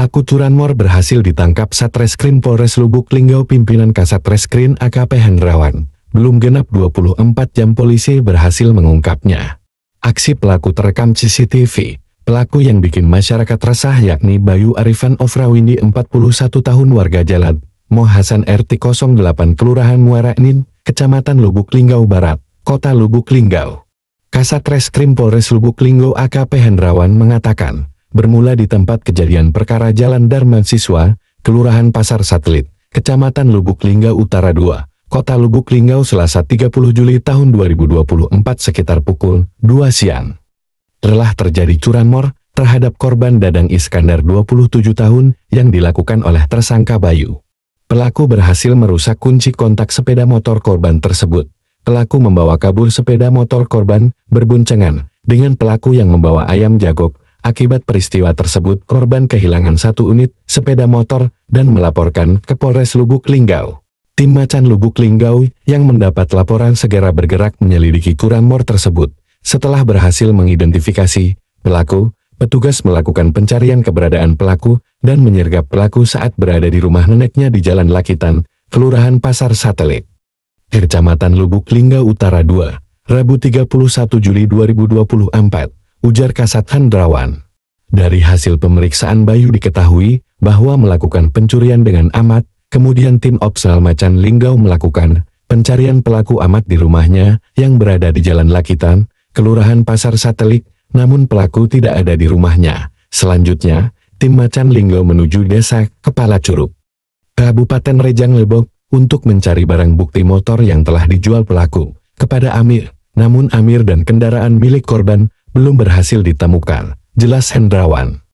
Pelaku curanmor berhasil ditangkap Satreskrim Polres Lubuk Linggau pimpinan Kasatreskrim AKP Hendrawan. Belum genap 24 jam polisi berhasil mengungkapnya. Aksi pelaku terekam CCTV. Pelaku yang bikin masyarakat resah yakni Bayu Arifan Ofrawindi 41 tahun warga Jalan Mohasan RT 08 Kelurahan Muara Nin, Kecamatan Lubuk Linggau Barat, Kota Lubuk Linggau. Kasatreskrim Polres Lubuk Linggau AKP Hendrawan mengatakan, bermula di tempat kejadian perkara Jalan Dharma Siswa, Kelurahan Pasar Satelit, Kecamatan Lubuk Linggau Utara 2, Kota Lubuk Linggau Selasa 30 Juli tahun 2024 sekitar pukul 2 siang. Telah terjadi curanmor terhadap korban Dadang Iskandar 27 tahun yang dilakukan oleh tersangka Bayu. Pelaku berhasil merusak kunci kontak sepeda motor korban tersebut. Pelaku membawa kabur sepeda motor korban berboncengan dengan pelaku yang membawa ayam jagok Akibat peristiwa tersebut korban kehilangan satu unit sepeda motor dan melaporkan ke Polres Lubuk Linggau. Tim Macan Lubuk Linggau yang mendapat laporan segera bergerak menyelidiki kurang mor tersebut. Setelah berhasil mengidentifikasi pelaku, petugas melakukan pencarian keberadaan pelaku dan menyergap pelaku saat berada di rumah neneknya di Jalan Lakitan, Kelurahan Pasar Satelit. Kecamatan Lubuk Linggau Utara 2, Rabu 31 Juli 2024 ujar Kasat Hendrawan. Dari hasil pemeriksaan Bayu diketahui bahwa melakukan pencurian dengan amat, kemudian tim Opsal Macan Linggau melakukan pencarian pelaku amat di rumahnya yang berada di Jalan Lakitan, Kelurahan Pasar Satelit, namun pelaku tidak ada di rumahnya. Selanjutnya, tim Macan Linggau menuju desa Kepala Curug, Kabupaten Rejang Lebok, untuk mencari barang bukti motor yang telah dijual pelaku kepada Amir. Namun Amir dan kendaraan milik korban belum berhasil ditemukan, jelas Hendrawan.